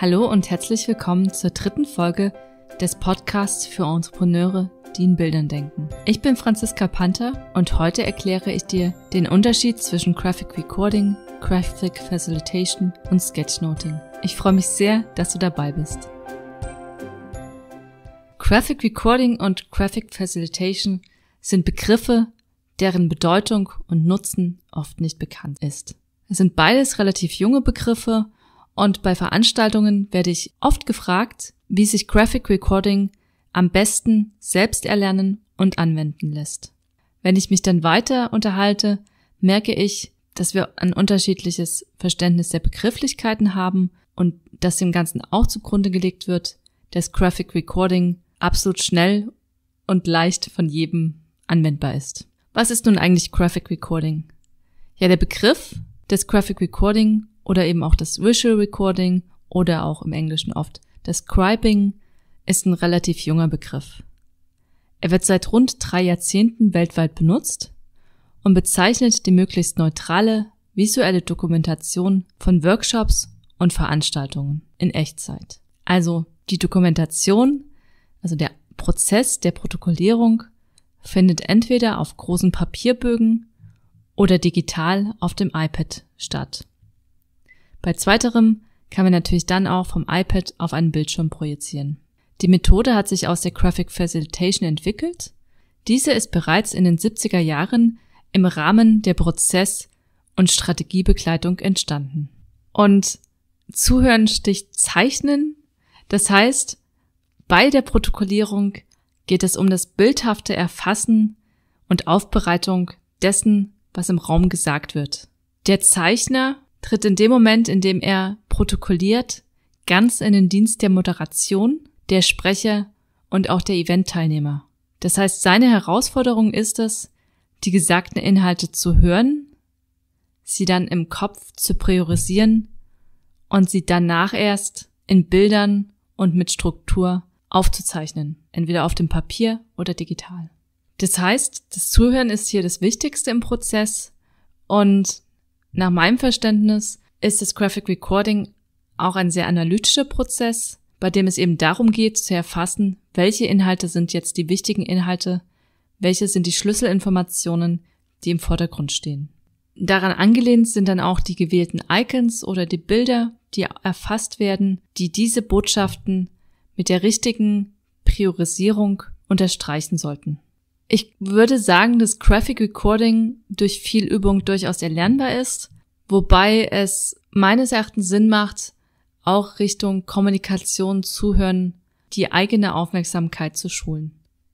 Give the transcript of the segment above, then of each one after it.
Hallo und herzlich willkommen zur dritten Folge des Podcasts für Entrepreneure, die in Bildern denken. Ich bin Franziska Panther und heute erkläre ich dir den Unterschied zwischen Graphic Recording, Graphic Facilitation und Sketchnoting. Ich freue mich sehr, dass du dabei bist. Graphic Recording und Graphic Facilitation sind Begriffe, deren Bedeutung und Nutzen oft nicht bekannt ist. Es sind beides relativ junge Begriffe und bei Veranstaltungen werde ich oft gefragt, wie sich Graphic Recording am besten selbst erlernen und anwenden lässt. Wenn ich mich dann weiter unterhalte, merke ich, dass wir ein unterschiedliches Verständnis der Begrifflichkeiten haben und dass dem Ganzen auch zugrunde gelegt wird, dass Graphic Recording absolut schnell und leicht von jedem anwendbar ist. Was ist nun eigentlich Graphic Recording? Ja, der Begriff des Graphic Recording oder eben auch das Visual Recording oder auch im Englischen oft das Scribing ist ein relativ junger Begriff. Er wird seit rund drei Jahrzehnten weltweit benutzt und bezeichnet die möglichst neutrale visuelle Dokumentation von Workshops und Veranstaltungen in Echtzeit. Also die Dokumentation, also der Prozess der Protokollierung findet entweder auf großen Papierbögen oder digital auf dem iPad statt. Bei zweiterem kann man natürlich dann auch vom iPad auf einen Bildschirm projizieren. Die Methode hat sich aus der Graphic Facilitation entwickelt. Diese ist bereits in den 70er Jahren im Rahmen der Prozess- und Strategiebegleitung entstanden. Und Zuhören sticht Zeichnen. Das heißt, bei der Protokollierung geht es um das bildhafte Erfassen und Aufbereitung dessen, was im Raum gesagt wird. Der Zeichner tritt in dem Moment, in dem er protokolliert, ganz in den Dienst der Moderation, der Sprecher und auch der Eventteilnehmer. Das heißt, seine Herausforderung ist es, die gesagten Inhalte zu hören, sie dann im Kopf zu priorisieren und sie danach erst in Bildern und mit Struktur aufzuzeichnen, entweder auf dem Papier oder digital. Das heißt, das Zuhören ist hier das Wichtigste im Prozess und nach meinem Verständnis ist das Graphic Recording auch ein sehr analytischer Prozess, bei dem es eben darum geht zu erfassen, welche Inhalte sind jetzt die wichtigen Inhalte, welche sind die Schlüsselinformationen, die im Vordergrund stehen. Daran angelehnt sind dann auch die gewählten Icons oder die Bilder, die erfasst werden, die diese Botschaften mit der richtigen Priorisierung unterstreichen sollten. Ich würde sagen, dass Graphic Recording durch viel Übung durchaus erlernbar ist, wobei es meines Erachtens Sinn macht, auch Richtung Kommunikation, Zuhören, die eigene Aufmerksamkeit zu schulen.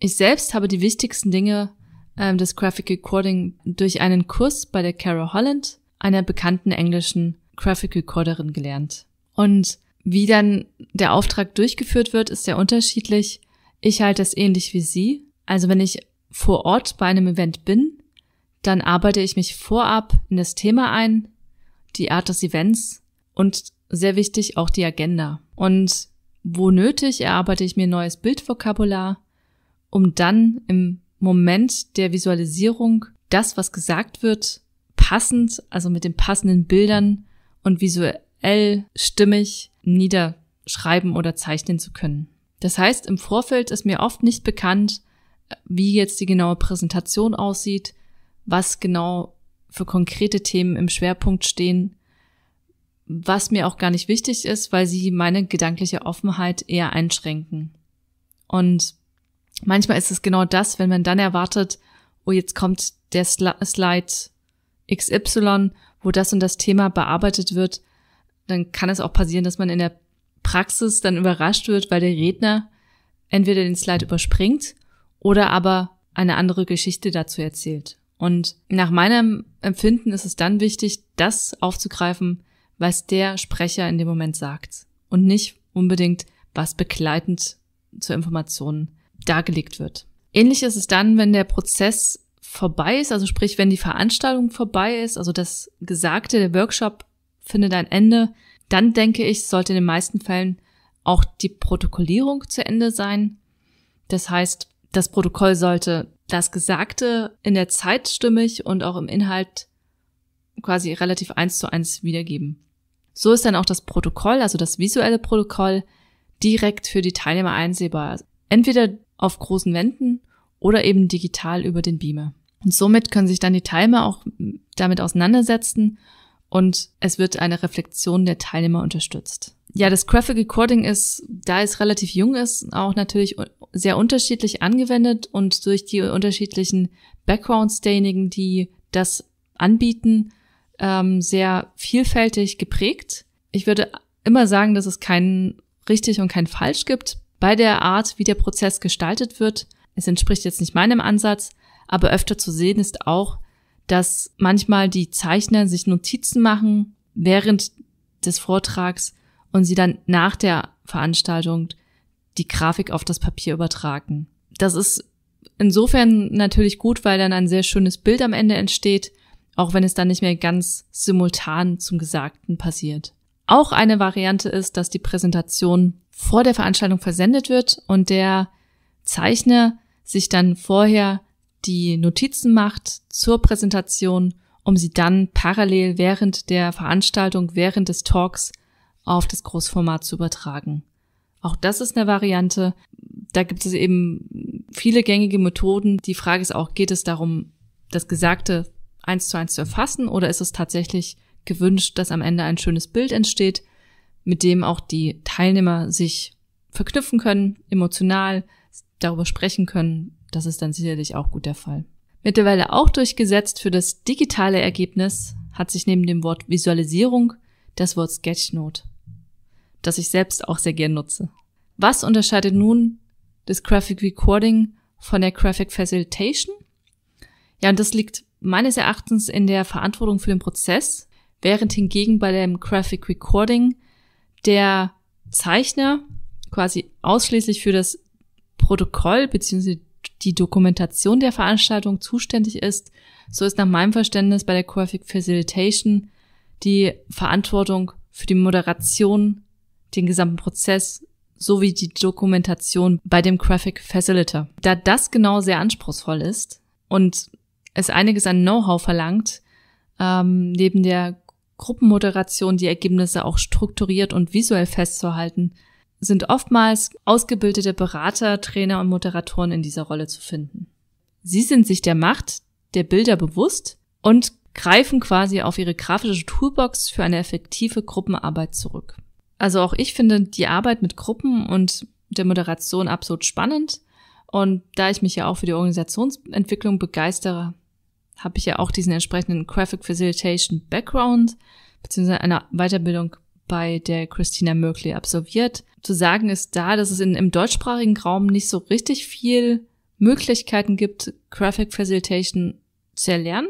Ich selbst habe die wichtigsten Dinge ähm, des Graphic Recording durch einen Kurs bei der Cara Holland, einer bekannten englischen Graphic Recorderin, gelernt. Und wie dann der Auftrag durchgeführt wird, ist sehr unterschiedlich. Ich halte es ähnlich wie sie. Also wenn ich vor Ort bei einem Event bin, dann arbeite ich mich vorab in das Thema ein, die Art des Events und sehr wichtig auch die Agenda. Und wo nötig, erarbeite ich mir neues Bildvokabular, um dann im Moment der Visualisierung das, was gesagt wird, passend, also mit den passenden Bildern und visuell stimmig niederschreiben oder zeichnen zu können. Das heißt, im Vorfeld ist mir oft nicht bekannt, wie jetzt die genaue Präsentation aussieht, was genau für konkrete Themen im Schwerpunkt stehen, was mir auch gar nicht wichtig ist, weil sie meine gedankliche Offenheit eher einschränken. Und manchmal ist es genau das, wenn man dann erwartet, oh, jetzt kommt der Slide XY, wo das und das Thema bearbeitet wird, dann kann es auch passieren, dass man in der Praxis dann überrascht wird, weil der Redner entweder den Slide überspringt oder aber eine andere Geschichte dazu erzählt. Und nach meinem Empfinden ist es dann wichtig, das aufzugreifen, was der Sprecher in dem Moment sagt und nicht unbedingt, was begleitend zur Information dargelegt wird. Ähnlich ist es dann, wenn der Prozess vorbei ist, also sprich, wenn die Veranstaltung vorbei ist, also das Gesagte, der Workshop findet ein Ende, dann denke ich, sollte in den meisten Fällen auch die Protokollierung zu Ende sein. Das heißt, das Protokoll sollte das Gesagte in der Zeit stimmig und auch im Inhalt quasi relativ eins zu eins wiedergeben. So ist dann auch das Protokoll, also das visuelle Protokoll, direkt für die Teilnehmer einsehbar. Entweder auf großen Wänden oder eben digital über den Beamer. Und somit können sich dann die Teilnehmer auch damit auseinandersetzen und es wird eine Reflexion der Teilnehmer unterstützt ja, das Graphic Recording ist, da es relativ jung ist, auch natürlich sehr unterschiedlich angewendet und durch die unterschiedlichen Backgrounds derjenigen, die das anbieten, ähm, sehr vielfältig geprägt. Ich würde immer sagen, dass es keinen richtig und kein falsch gibt bei der Art, wie der Prozess gestaltet wird. Es entspricht jetzt nicht meinem Ansatz, aber öfter zu sehen ist auch, dass manchmal die Zeichner sich Notizen machen während des Vortrags und sie dann nach der Veranstaltung die Grafik auf das Papier übertragen. Das ist insofern natürlich gut, weil dann ein sehr schönes Bild am Ende entsteht, auch wenn es dann nicht mehr ganz simultan zum Gesagten passiert. Auch eine Variante ist, dass die Präsentation vor der Veranstaltung versendet wird und der Zeichner sich dann vorher die Notizen macht zur Präsentation, um sie dann parallel während der Veranstaltung, während des Talks auf das Großformat zu übertragen. Auch das ist eine Variante. Da gibt es eben viele gängige Methoden. Die Frage ist auch, geht es darum, das Gesagte eins zu eins zu erfassen oder ist es tatsächlich gewünscht, dass am Ende ein schönes Bild entsteht, mit dem auch die Teilnehmer sich verknüpfen können, emotional darüber sprechen können. Das ist dann sicherlich auch gut der Fall. Mittlerweile auch durchgesetzt für das digitale Ergebnis hat sich neben dem Wort Visualisierung das Wort Sketchnote das ich selbst auch sehr gern nutze. Was unterscheidet nun das Graphic Recording von der Graphic Facilitation? Ja, und das liegt meines Erachtens in der Verantwortung für den Prozess, während hingegen bei dem Graphic Recording der Zeichner quasi ausschließlich für das Protokoll bzw. die Dokumentation der Veranstaltung zuständig ist, so ist nach meinem Verständnis bei der Graphic Facilitation die Verantwortung für die Moderation den gesamten Prozess sowie die Dokumentation bei dem Graphic Facilitator. Da das genau sehr anspruchsvoll ist und es einiges an Know-how verlangt, ähm, neben der Gruppenmoderation die Ergebnisse auch strukturiert und visuell festzuhalten, sind oftmals ausgebildete Berater, Trainer und Moderatoren in dieser Rolle zu finden. Sie sind sich der Macht der Bilder bewusst und greifen quasi auf ihre grafische Toolbox für eine effektive Gruppenarbeit zurück. Also auch ich finde die Arbeit mit Gruppen und der Moderation absolut spannend. Und da ich mich ja auch für die Organisationsentwicklung begeistere, habe ich ja auch diesen entsprechenden Graphic Facilitation Background beziehungsweise eine Weiterbildung bei der Christina Merkley absolviert. Zu sagen ist da, dass es in, im deutschsprachigen Raum nicht so richtig viel Möglichkeiten gibt, Graphic Facilitation zu erlernen.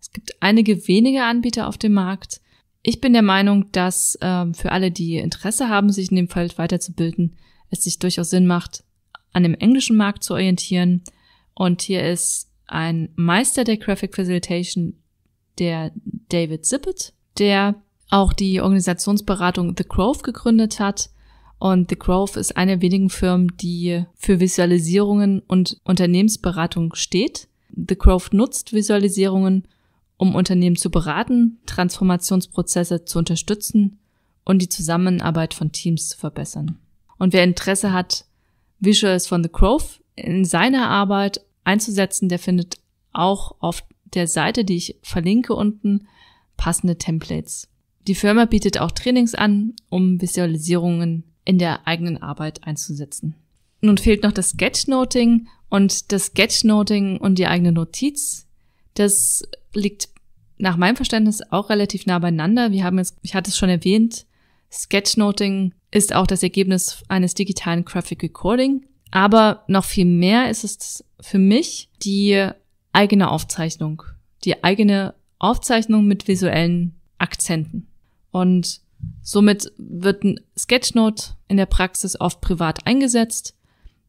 Es gibt einige wenige Anbieter auf dem Markt ich bin der Meinung, dass ähm, für alle, die Interesse haben, sich in dem Feld weiterzubilden, es sich durchaus Sinn macht, an dem englischen Markt zu orientieren. Und hier ist ein Meister der Graphic Facilitation, der David Zippet, der auch die Organisationsberatung The Grove gegründet hat. Und The Grove ist eine der wenigen Firmen, die für Visualisierungen und Unternehmensberatung steht. The Grove nutzt Visualisierungen um Unternehmen zu beraten, Transformationsprozesse zu unterstützen und die Zusammenarbeit von Teams zu verbessern. Und wer Interesse hat, Visuals von The Grove in seiner Arbeit einzusetzen, der findet auch auf der Seite, die ich verlinke unten, passende Templates. Die Firma bietet auch Trainings an, um Visualisierungen in der eigenen Arbeit einzusetzen. Nun fehlt noch das Sketchnoting und das Sketchnoting und die eigene Notiz das liegt nach meinem Verständnis auch relativ nah beieinander. Wir haben jetzt, ich hatte es schon erwähnt, Sketchnoting ist auch das Ergebnis eines digitalen Graphic Recording. Aber noch viel mehr ist es für mich die eigene Aufzeichnung, die eigene Aufzeichnung mit visuellen Akzenten. Und somit wird ein Sketchnote in der Praxis oft privat eingesetzt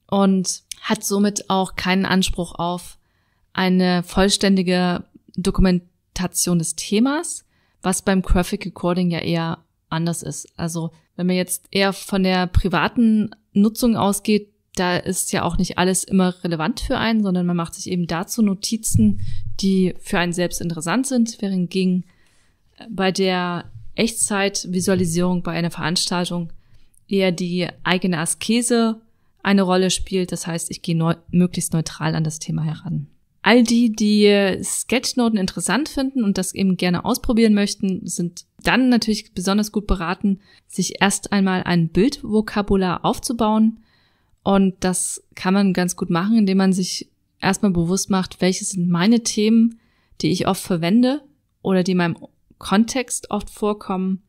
und hat somit auch keinen Anspruch auf eine vollständige Dokumentation des Themas, was beim Graphic Recording ja eher anders ist. Also wenn man jetzt eher von der privaten Nutzung ausgeht, da ist ja auch nicht alles immer relevant für einen, sondern man macht sich eben dazu Notizen, die für einen selbst interessant sind, während ging äh, bei der Echtzeitvisualisierung bei einer Veranstaltung eher die eigene Askese eine Rolle spielt. Das heißt, ich gehe neu möglichst neutral an das Thema heran. All die, die Sketchnoten interessant finden und das eben gerne ausprobieren möchten, sind dann natürlich besonders gut beraten, sich erst einmal ein Bildvokabular aufzubauen. Und das kann man ganz gut machen, indem man sich erstmal bewusst macht, welche sind meine Themen, die ich oft verwende oder die in meinem Kontext oft vorkommen.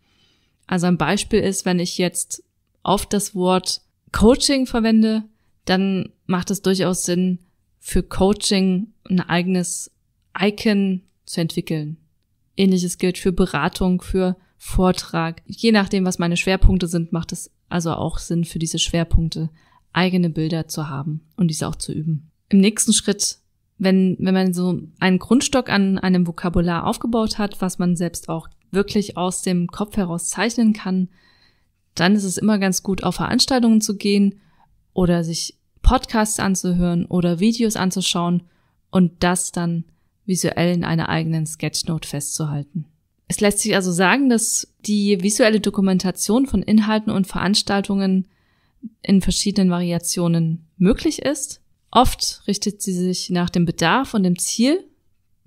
Also ein Beispiel ist, wenn ich jetzt oft das Wort Coaching verwende, dann macht es durchaus Sinn, für Coaching ein eigenes Icon zu entwickeln. Ähnliches gilt für Beratung, für Vortrag. Je nachdem, was meine Schwerpunkte sind, macht es also auch Sinn für diese Schwerpunkte, eigene Bilder zu haben und diese auch zu üben. Im nächsten Schritt, wenn, wenn man so einen Grundstock an einem Vokabular aufgebaut hat, was man selbst auch wirklich aus dem Kopf heraus zeichnen kann, dann ist es immer ganz gut, auf Veranstaltungen zu gehen oder sich Podcasts anzuhören oder Videos anzuschauen und das dann visuell in einer eigenen Sketchnote festzuhalten. Es lässt sich also sagen, dass die visuelle Dokumentation von Inhalten und Veranstaltungen in verschiedenen Variationen möglich ist. Oft richtet sie sich nach dem Bedarf und dem Ziel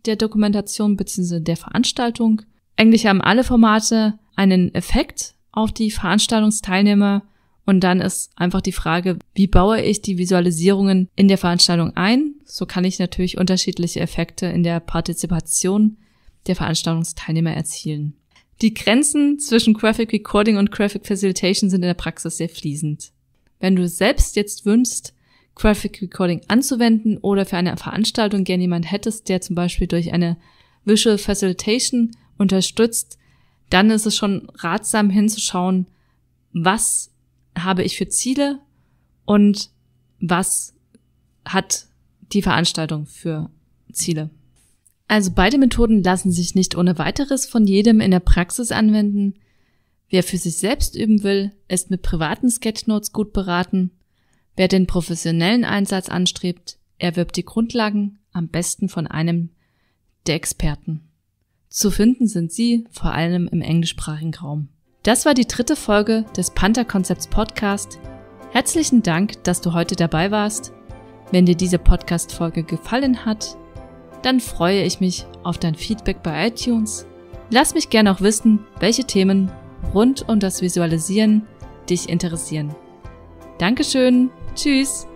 der Dokumentation bzw. der Veranstaltung. Eigentlich haben alle Formate einen Effekt auf die Veranstaltungsteilnehmer und dann ist einfach die Frage, wie baue ich die Visualisierungen in der Veranstaltung ein? So kann ich natürlich unterschiedliche Effekte in der Partizipation der Veranstaltungsteilnehmer erzielen. Die Grenzen zwischen Graphic Recording und Graphic Facilitation sind in der Praxis sehr fließend. Wenn du selbst jetzt wünschst, Graphic Recording anzuwenden oder für eine Veranstaltung gerne jemand hättest, der zum Beispiel durch eine Visual Facilitation unterstützt, dann ist es schon ratsam hinzuschauen, was habe ich für Ziele und was hat die Veranstaltung für Ziele. Also beide Methoden lassen sich nicht ohne weiteres von jedem in der Praxis anwenden. Wer für sich selbst üben will, ist mit privaten Sketchnotes gut beraten. Wer den professionellen Einsatz anstrebt, erwirbt die Grundlagen am besten von einem der Experten. Zu finden sind sie vor allem im englischsprachigen Raum. Das war die dritte Folge des Panther Konzepts Podcast. Herzlichen Dank, dass du heute dabei warst. Wenn dir diese Podcast-Folge gefallen hat, dann freue ich mich auf dein Feedback bei iTunes. Lass mich gerne auch wissen, welche Themen rund um das Visualisieren dich interessieren. Dankeschön, tschüss.